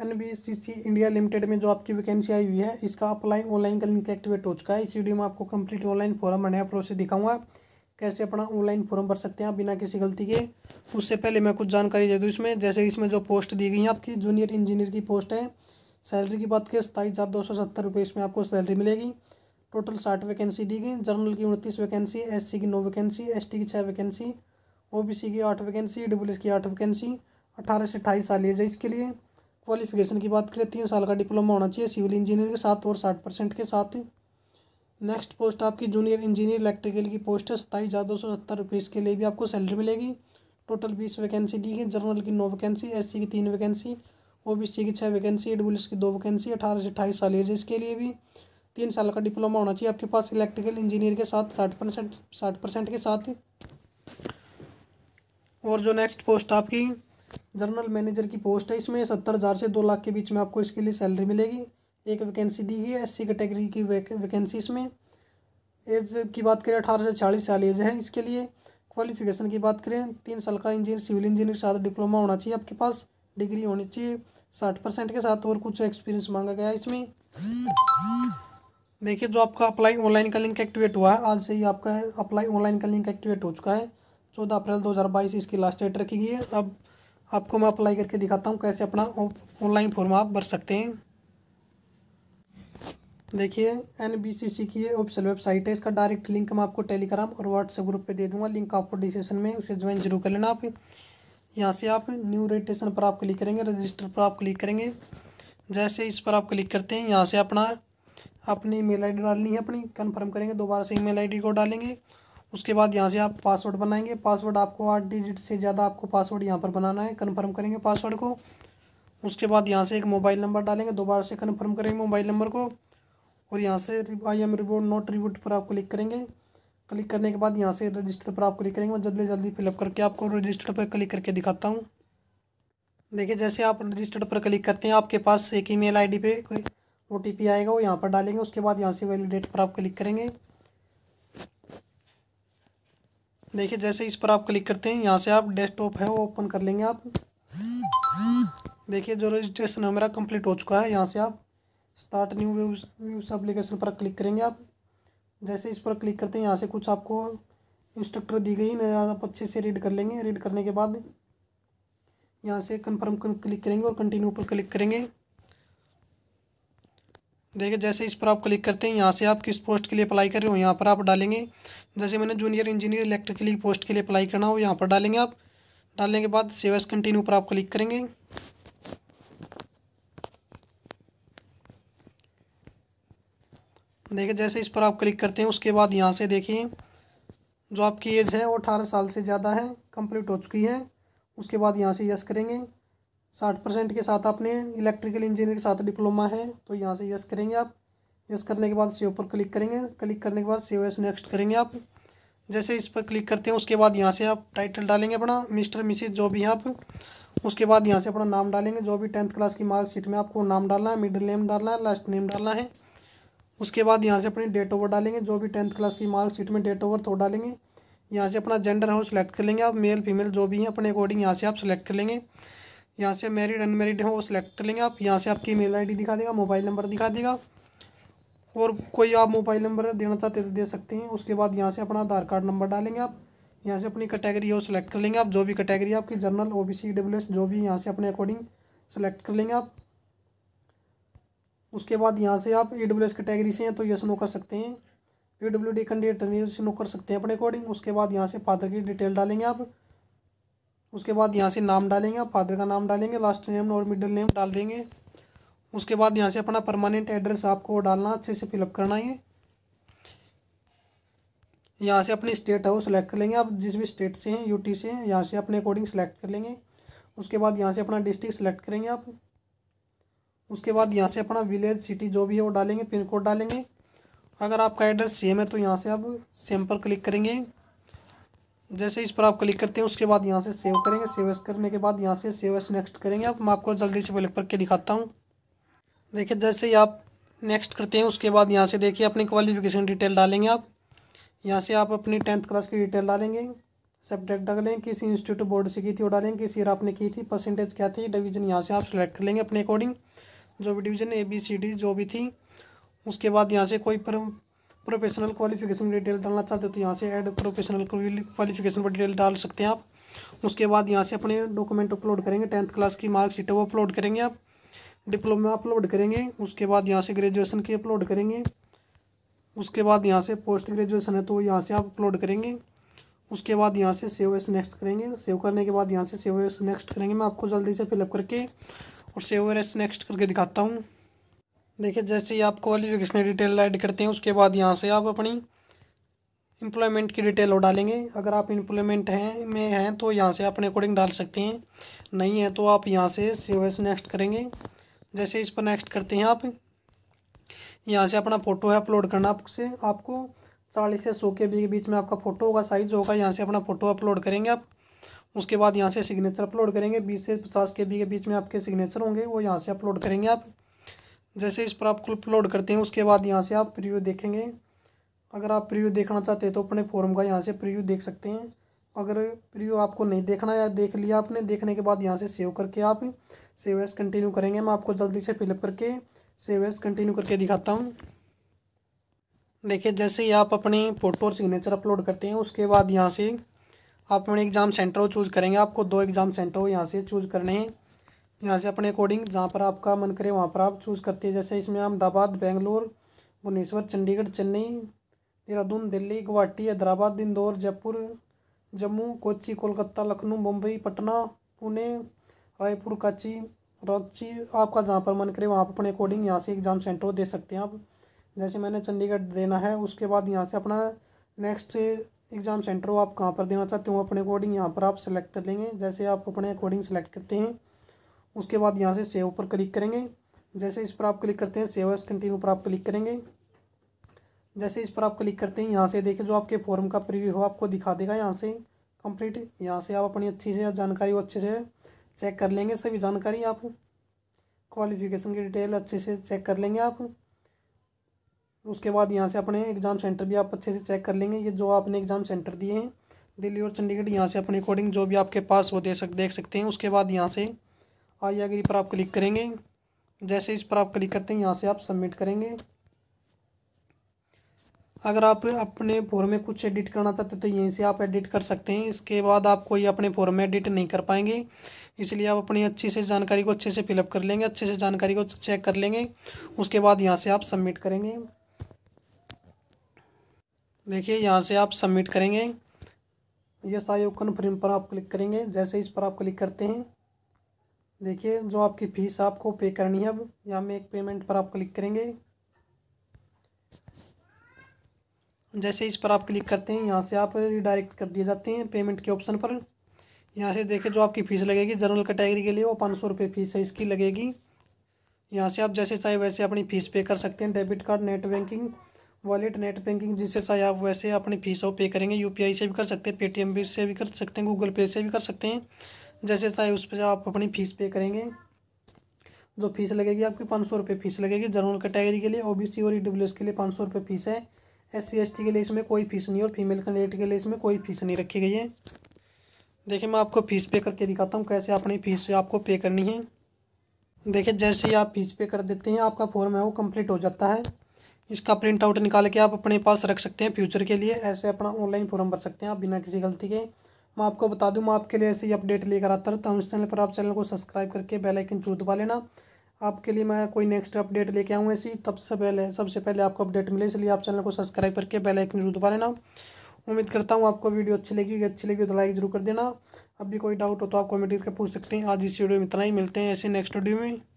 N India limited में जो आपकी वैकेंसी आई हुई है इसका अप्लाई ऑनलाइन का लिंक एक्टिवेट हो चुका है इस वीडियो में आपको कंप्लीट ऑनलाइन फॉर्म भरने का प्रोसेस दिखाऊंगा कैसे अपना ऑनलाइन फॉर्म भर सकते हैं आप बिना किसी गलती के उससे पहले मैं कुछ जानकारी दे दूँ इसमें जैसे इसमें जो पोस्ट दी गई है आपकी जूनियर इंजीनियर की पोस्ट है सैलरी की बात करें सताईस हज़ार दो सौ सत्तर रुपये इसमें आपको सैलरी मिलेगी टोटल साठ वैकेंसी दी गई जनरल की उनतीस वैकेंसी एस की नौ वैकेंसी एस की छः वैकेंसी ओ की आठ वैकेंसी डब्ल्यू की आठ वैकेंसी अठारह से अट्ठाईस साल ये जाए इसके लिए क्वालिफिकेशन की बात करें तीन साल का डिप्लोमा होना चाहिए सिविल इंजीनियर के साथ और साठ परसेंट के साथ नेक्स्ट पोस्ट आपकी जूनियर इंजीनियर इलेक्ट्रिकल की पोस्ट है सत्ताईस हज़ार दो सौ सत्तर रुपये इसके लिए भी आपको सैलरी मिलेगी टोटल बीस वैकेंसी दी गई जनरल की नौ वैकेंसी एस की तीन वैकेंसी ओ बी सी की छः वैकेंसी एडबुलिस की दो वैकेंसी अठारह से अट्ठाईस साल एज इसके लिए भी तीन साल का डिप्लोमा होना चाहिए आपके पास इलेक्ट्रिकल इंजीनियर के साथ साठ परसेंट साठ परसेंट के साथ और जो नेक्स्ट पोस्ट आपकी जनरल मैनेजर की पोस्ट है इसमें सत्तर हज़ार से दो लाख के बीच में आपको इसके लिए सैलरी मिलेगी एक वैकेंसी दी गई है एस कैटेगरी की वैकेंसी इसमें एज की बात करें अठारह से चालीस साल एज है इसके लिए क्वालिफिकेशन की बात करें तीन साल का इंजीनियर सिविल इंजीनियर के साथ डिप्लोमा होना चाहिए आपके पास डिग्री होनी चाहिए साठ परसेंट के साथ और कुछ एक्सपीरियंस मांगा गया है इसमें देखिए जो आपका अप्लाई ऑनलाइन का लिंक एक्टिवेट हुआ है आज से ही आपका अप्लाई ऑनलाइन का लिंक एक्टिवेट हो चुका है चौदह अप्रैल दो इसकी लास्ट डेट रखी गई है अब आपको मैं अप्लाई करके दिखाता हूँ कैसे अपना ऑनलाइन फॉर्म आप भर सकते हैं देखिए एन बी सी सी की ये ऑफिशियल वेबसाइट है इसका डायरेक्ट लिंक मैं आपको टेलीग्राम और व्हाट्सएप ग्रुप पे दे दूंगा लिंक आपको डिस्क्रिप्शन में उसे ज्वाइन जरूर कर लेना आप यहाँ से आप न्यू रजिस्ट्रेशन पर आप क्लिक करेंगे रजिस्टर पर आप क्लिक करेंगे जैसे इस पर आप क्लिक करते हैं यहाँ से अपना अपनी ईमेल डी डालनी है अपनी कन्फर्म करेंगे दोबारा से आई डी को डालेंगे उसके बाद यहाँ से आप पासवर्ड बनाएंगे पासवर्ड आपको आठ डिजिट से ज़्यादा आपको पासवर्ड यहाँ पर बनाना है कन्फर्म करेंगे पासवर्ड को उसके बाद यहाँ से एक मोबाइल नंबर डालेंगे दोबारा से कन्फर्म करेंगे मोबाइल नंबर को और यहाँ से आई एम रिबोट नोट रिबोट पर आप क्लिक करेंगे क्लिक करने के बाद यहाँ से रजिस्टर पर आप क्लिक करेंगे और जल्दी जल्दी फिलअप करके आपको रजिस्टर पर क्लिक करके दिखाता हूँ देखिए जैसे आप रजिस्टर्ड पर क्लिक करते हैं आपके पास एक ईमेल आईडी पे कोई ओ आएगा वो यहाँ पर डालेंगे उसके बाद यहाँ से वैलिडेट पर आप क्लिक करेंगे देखिए जैसे इस पर आप क्लिक करते हैं यहाँ से आप डेस्कटॉप है वो ओपन कर लेंगे आप देखिए जो रजिस्ट्रेशन हमारा कंप्लीट हो चुका है यहाँ से आप स्टार्ट न्यू व्यूस एप्लीकेशन पर क्लिक करेंगे आप जैसे इस पर क्लिक करते हैं यहाँ से कुछ आपको इंस्ट्रक्टर दी गई ना आप अच्छे से रीड कर लेंगे रीड करने के बाद यहाँ से कन्फर्म क्लिक करेंगे और कंटिन्यू पर क्लिक करेंगे देखिए जैसे इस पर आप क्लिक करते हैं यहाँ से आप किस पोस्ट के लिए अप्लाई कर रहे हो यहाँ पर आप डालेंगे जैसे मैंने जूनियर इंजीनियर इलेक्ट्रिकली पोस्ट के लिए अप्लाई करना हो यहाँ पर डालेंगे आप डालने के बाद सेवस कंटिन्यू पर आप क्लिक करेंगे देखिए जैसे इस पर आप क्लिक करते हैं उसके बाद यहाँ से देखिए जो आपकी एज है वो अठारह साल से ज़्यादा है कंप्लीट हो चुकी है उसके बाद यहाँ से यस करेंगे साठ परसेंट के साथ आपने इलेक्ट्रिकल इंजीनियर के साथ डिप्लोमा है तो यहाँ से यस करेंगे आप यस करने के बाद सेव पर क्लिक करेंगे क्लिक करने के बाद सेव एस नेक्स्ट करेंगे आप जैसे इस पर क्लिक करते हैं उसके बाद यहाँ से आप टाइटल डालेंगे अपना मिस्टर मिसिज जो भी हैं आप उसके बाद यहाँ से अपना नाम डालेंगे जो भी टेंथ क्लास की मार्कशीट में आपको नाम डालना है मिडिल नेम डालना है लास्ट नेम डालना है उसके बाद यहाँ से अपनी डेट ओवर डालेंगे जो भी टेंथ क्लास की मार्कशीट में डेट ओवर तो डालेंगे यहाँ से अपना जेंडर है वो सिलेक्ट कर लेंगे आप मेल फीमेल जो भी हैं अपने अकॉर्डिंग यहाँ से आप सिलेक्ट कर लेंगे यहाँ से मेरिड अनमेरिड हैं वो सिलेक्ट कर लेंगे आप यहाँ से आपकी मेल आईडी दिखा देगा मोबाइल नंबर दिखा देगा और कोई आप मोबाइल नंबर देना चाहते तो दे सकते हैं उसके बाद यहाँ से अपना आधार कार्ड नंबर डालेंगे आप यहाँ से अपनी कैटेगरी हो सिलेक्ट कर लेंगे आप जो भी कैटेगरी आपकी general O B C W S जो भी यहाँ से अपने अकॉर्डिंग सेलेक्ट कर लेंगे आप उसके बाद यहाँ से आप ई डब्ल्यू एस कैटेगरी से हैं तो ये सुनो कर सकते हैं E W D candidate no कर सकते हैं अपने अकॉर्डिंग उसके बाद यहाँ से फादर की डिटेल डालेंगे आप उसके बाद यहाँ से नाम डालेंगे फादर का नाम डालेंगे लास्ट नेम और मिडिल नेम डाल देंगे उसके बाद यहाँ से अपना परमानेंट एड्रेस आपको डालना अच्छे से फिलअप करना है यहाँ से अपनी स्टेट है वो सिलेक्ट कर लेंगे आप जिस भी स्टेट से हैं यूटी से हैं यहाँ से अपने अकॉर्डिंग सेलेक्ट कर लेंगे उसके बाद यहाँ से अपना डिस्ट्रिक्ट सेलेक्ट करेंगे आप उसके बाद यहाँ से अपना विलेज सिटी जो भी है वो डालेंगे पिन कोड डालेंगे अगर आपका एड्रेस सेम है तो यहाँ से आप सेम पर क्लिक करेंगे जैसे इस पर आप क्लिक करते हैं उसके बाद यहाँ से सेव करेंगे सेव एस करने के बाद यहाँ से सेव एस नेक्स्ट करेंगे अब मैं आपको जल्दी से क्लिक करके दिखाता हूँ देखिए जैसे ही आप नेक्स्ट करते हैं उसके बाद यहाँ से देखिए अपनी क्वालिफिकेशन डिटेल डालेंगे आप यहाँ से आप अपनी टेंथ क्लास की डिटेल डालेंगे सब्जेक्ट डालेंगे किस इंस्टीट्यूट बोर्ड से की थी वो डालेंगे किस ईयर आपने की थी परसेंटेज क्या थी डिवीज़न यहाँ से आप सेलेक्ट कर लेंगे अपने अकॉर्डिंग जो भी division A B C D जो भी थी उसके बाद यहाँ से कोई पर प्रोफेशनल क्वालिफिकेशन डिटेल डालना चाहते हो तो यहाँ से ऐड प्रोफेशनल क्वालिफिकेशन पर डिटेल डाल सकते हैं आप उसके बाद यहाँ से अपने डॉक्यूमेंट अपलोड करेंगे टेंथ क्लास की मार्कशीट है वो अपलोड करेंगे आप डिप्लोमा अपलोड करेंगे उसके बाद यहाँ से ग्रेजुएशन की अपलोड करेंगे उसके बाद यहाँ से पोस्ट ग्रेजुएशन है तो यहाँ से आप अपलोड करेंगे उसके बाद यहाँ से सेव एस नेक्स्ट करेंगे सेव करने के बाद यहाँ से सेव एस नेक्स्ट करेंगे मैं आपको जल्दी से फिलअप करके और सेव एस नेक्स्ट करके दिखाता हूँ देखिए जैसे ही आप क्वालिफिकेशन डिटेल ऐड करते हैं उसके बाद यहाँ से आप अपनी एम्प्लॉयमेंट की डिटेल वो डालेंगे अगर आप एम्प्लॉयमेंट हैं में हैं तो यहाँ से अपने अकॉर्डिंग डाल सकते हैं नहीं है तो आप यहाँ से सी नेक्स्ट करेंगे जैसे इस पर नेक्स्ट करते हैं आप यहाँ से अपना फ़ोटो है अपलोड करना आपसे आपको चालीस से सौ के बीच में आपका फ़ोटो होगा साइज़ होगा यहाँ से अपना फ़ोटो अपलोड करेंगे आप उसके बाद यहाँ से सिग्नेचर अपलोड करेंगे बीस से पचास के बी के बीच में आपके सिग्नेचर होंगे वो यहाँ से अपलोड करेंगे आप जैसे इस पर आप क्लिप लोड करते हैं उसके बाद यहाँ से आप प्रीव्यू देखेंगे अगर आप प्रीव्यू देखना चाहते हैं तो अपने फॉर्म का यहाँ से प्रीव्यू देख सकते हैं अगर प्रीव्यू आपको नहीं देखना या देख लिया आपने देखने के बाद यहाँ से सेव करके आप सेव एस कंटिन्यू करेंगे मैं आपको जल्दी से फिलअप करके सेव एस कंटिन्यू करके दिखाता हूँ देखिए जैसे ही आप अपनी फ़ोटो और सिग्नेचर अपलोड करते हैं उसके बाद यहाँ से आप अपने एग्ज़ाम सेंटर को चूज़ करेंगे आपको दो एग्ज़ाम सेंटर यहाँ से चूज़ करने हैं यहाँ से अपने अकॉर्डिंग जहाँ पर आपका मन करे वहाँ पर आप चूज़ करते हैं जैसे इसमें अहमदाबाद बेंगलोर भुवनेश्वर चंडीगढ़ चेन्नई देहरादून दिल्ली गुवाहाटी हैदराबाद इंदौर जयपुर जम्मू कोची कोलकाता लखनऊ मुंबई पटना पुणे रायपुर काची रांची आपका जहाँ पर मन करे वहाँ पर अपने अकॉर्डिंग यहाँ से एग्ज़ाम सेंटर दे सकते हैं आप जैसे मैंने चंडीगढ़ देना है उसके बाद यहाँ से अपना नेक्स्ट एग्ज़ाम सेंटर आप कहाँ पर देना चाहते हो अपने अकॉर्डिंग यहाँ पर आप सेलेक्ट कर लेंगे जैसे आप अपने अकॉर्डिंग सेलेक्ट करते हैं उसके बाद यहाँ से सेव पर क्लिक करेंगे जैसे इस पर आप क्लिक करते हैं सेव एस कंटिन्यू पर आप क्लिक करेंगे जैसे इस पर आप क्लिक करते हैं यहाँ से देखें जो आपके फॉर्म का प्रीव्यू हो आपको दिखा देगा यहाँ से कंप्लीट यहाँ से आप अपनी अच्छी से जानकारी अच्छे से चेक कर लेंगे सभी जानकारी आप क्वालिफिकेशन की डिटेल अच्छे से चेक कर लेंगे आप उसके बाद यहाँ से अपने एग्ज़ाम सेंटर भी आप अच्छे से चेक कर लेंगे ये जो आपने एग्ज़ाम सेंटर दिए हैं दिल्ली और चंडीगढ़ यहाँ से अपने अकॉर्डिंग जो भी आपके पास वो दे सक देख सकते हैं उसके बाद यहाँ से आई एग्री पर आप क्लिक करेंगे जैसे इस पर आप क्लिक करते हैं यहाँ से आप सबमिट करेंगे अगर आप अपने फॉर्म में कुछ एडिट करना चाहते तो यहीं से आप एडिट कर सकते हैं इसके बाद आप कोई अपने फॉर्म में एडिट नहीं कर पाएंगे इसलिए आप अपनी अच्छी से जानकारी को अच्छे से फिलअप कर लेंगे अच्छे से जानकारी को चेक कर लेंगे उसके बाद यहाँ से आप सबमिट करेंगे देखिए यहाँ से आप सबमिट करेंगे यस आयोग कन्फर्म पर आप क्लिक करेंगे जैसे इस पर आप क्लिक करते हैं देखिए जो आपकी फ़ीस आपको पे करनी है अब यहाँ मेक पेमेंट पर आप क्लिक करेंगे जैसे इस पर आप क्लिक करते हैं यहाँ से आप रिडायरेक्ट कर दिए जाते हैं पेमेंट के ऑप्शन पर यहाँ से देखें जो आपकी फ़ीस लगेगी जनरल कैटेगरी के लिए वो पाँच सौ रुपये फ़ीस है इसकी लगेगी यहाँ से आप जैसे चाहे वैसे अपनी फ़ीस पे कर सकते हैं debit card net banking wallet net banking जिससे चाहे आप वैसे अपनी फ़ीस वो पे करेंगे यू से भी कर सकते हैं पेटीएम से भी कर सकते हैं गूगल पे से भी कर सकते हैं जैसे है उस पर आप अपनी फ़ीस पे करेंगे जो फीस लगेगी आपकी पाँच सौ रुपये फीस लगेगी जनरल कैटेगरी के लिए ओबीसी और ई e के लिए पाँच सौ रुपये फीस है एस सी के लिए इसमें कोई फीस नहीं और फीमेल कैंडिडेट के लिए इसमें कोई फीस नहीं रखी गई है देखिए मैं आपको फ़ीस पे करके दिखाता हूँ कैसे अपनी फ़ीस आपको पे करनी है देखिए जैसे ही आप फीस पे कर देते हैं आपका फॉर्म है वो कम्प्लीट हो जाता है इसका प्रिंट आउट निकाल के आप अपने पास रख सकते हैं फ्यूचर के लिए ऐसे अपना ऑनलाइन फॉर्म भर सकते हैं आप बिना किसी गलती के मैं आपको बता दूं मैं आपके लिए ऐसे ही अपडेट लेकर आता रहता हूँ इस चैनल पर आप चैनल को सब्सक्राइब करके बेल आइकन जरूर दबा लेना आपके लिए मैं कोई नेक्स्ट अपडेट लेके आऊँ ऐसी तब से पहले सबसे पहले आपको अपडेट मिले इसलिए आप चैनल को सब्सक्राइब करके बेल आइकन जरूर दबा लेना उम्मीद करता हूँ आपको वीडियो अच्छी लगी अच्छी लगी तो लाइक जरूर कर देना अभी कोई डाउट हो तो आप कमेंट करके पूछ सकते हैं आज इस वीडियो में इतना ही मिलते हैं ऐसे नेक्स्ट वीडियो में